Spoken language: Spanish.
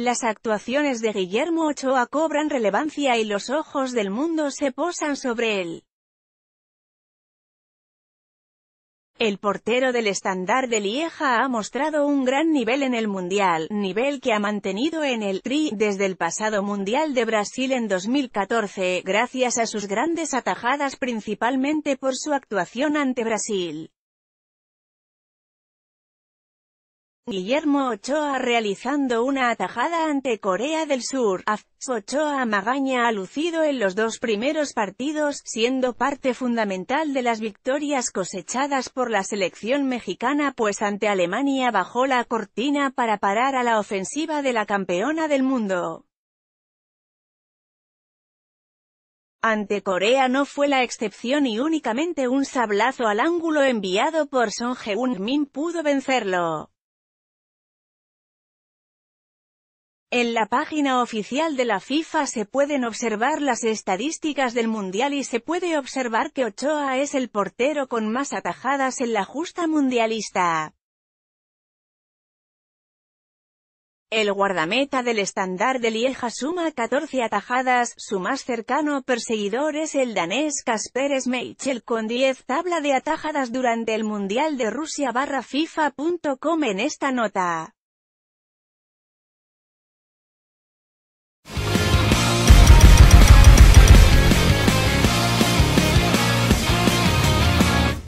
Las actuaciones de Guillermo Ochoa cobran relevancia y los ojos del mundo se posan sobre él. El portero del estándar de Lieja ha mostrado un gran nivel en el Mundial, nivel que ha mantenido en el Tri desde el pasado Mundial de Brasil en 2014, gracias a sus grandes atajadas principalmente por su actuación ante Brasil. Guillermo Ochoa realizando una atajada ante Corea del Sur. Ochoa Magaña ha lucido en los dos primeros partidos, siendo parte fundamental de las victorias cosechadas por la selección mexicana pues ante Alemania bajó la cortina para parar a la ofensiva de la campeona del mundo. Ante Corea no fue la excepción y únicamente un sablazo al ángulo enviado por Son Heung-min pudo vencerlo. En la página oficial de la FIFA se pueden observar las estadísticas del Mundial y se puede observar que Ochoa es el portero con más atajadas en la justa mundialista. El guardameta del estándar de Lieja suma 14 atajadas, su más cercano perseguidor es el danés Kasper Schmeichel con 10 tabla de atajadas durante el Mundial de Rusia barra FIFA.com en esta nota.